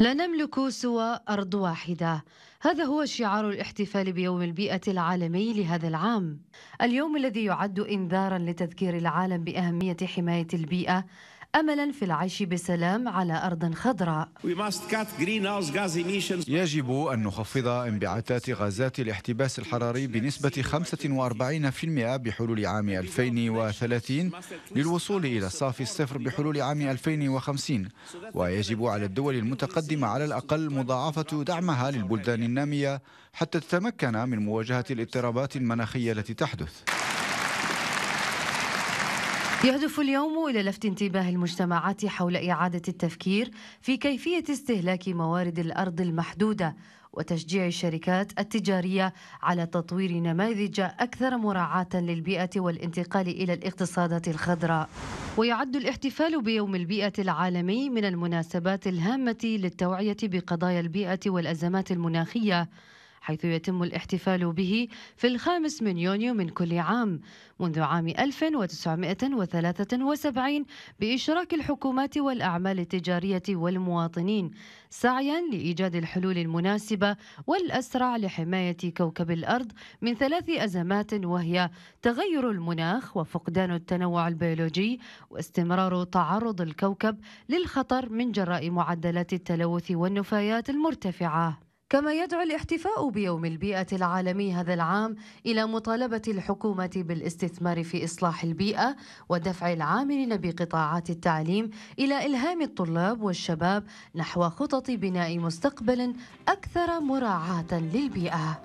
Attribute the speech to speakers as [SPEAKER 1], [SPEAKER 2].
[SPEAKER 1] لا نملك سوى أرض واحدة هذا هو شعار الاحتفال بيوم البيئة العالمي لهذا العام اليوم الذي يعد إنذارا لتذكير العالم بأهمية حماية البيئة املا في العيش بسلام على ارض خضراء
[SPEAKER 2] يجب ان نخفض انبعاثات غازات الاحتباس الحراري بنسبه 45% بحلول عام 2030 للوصول الى صافي الصفر بحلول عام 2050 ويجب على الدول المتقدمه على الاقل مضاعفه دعمها للبلدان الناميه حتى تتمكن من مواجهه الاضطرابات المناخيه التي تحدث
[SPEAKER 1] يهدف اليوم إلى لفت انتباه المجتمعات حول إعادة التفكير في كيفية استهلاك موارد الأرض المحدودة وتشجيع الشركات التجارية على تطوير نماذج أكثر مراعاة للبيئة والانتقال إلى الاقتصادات الخضراء. ويعد الاحتفال بيوم البيئة العالمي من المناسبات الهامة للتوعية بقضايا البيئة والأزمات المناخية حيث يتم الاحتفال به في الخامس من يونيو من كل عام منذ عام 1973 بإشراك الحكومات والأعمال التجارية والمواطنين سعيا لإيجاد الحلول المناسبة والأسرع لحماية كوكب الأرض من ثلاث أزمات وهي تغير المناخ وفقدان التنوع البيولوجي واستمرار تعرض الكوكب للخطر من جراء معدلات التلوث والنفايات المرتفعه كما يدعو الاحتفاء بيوم البيئة العالمي هذا العام إلى مطالبة الحكومة بالاستثمار في إصلاح البيئة ودفع العاملين بقطاعات التعليم إلى إلهام الطلاب والشباب نحو خطط بناء مستقبل أكثر مراعاة للبيئة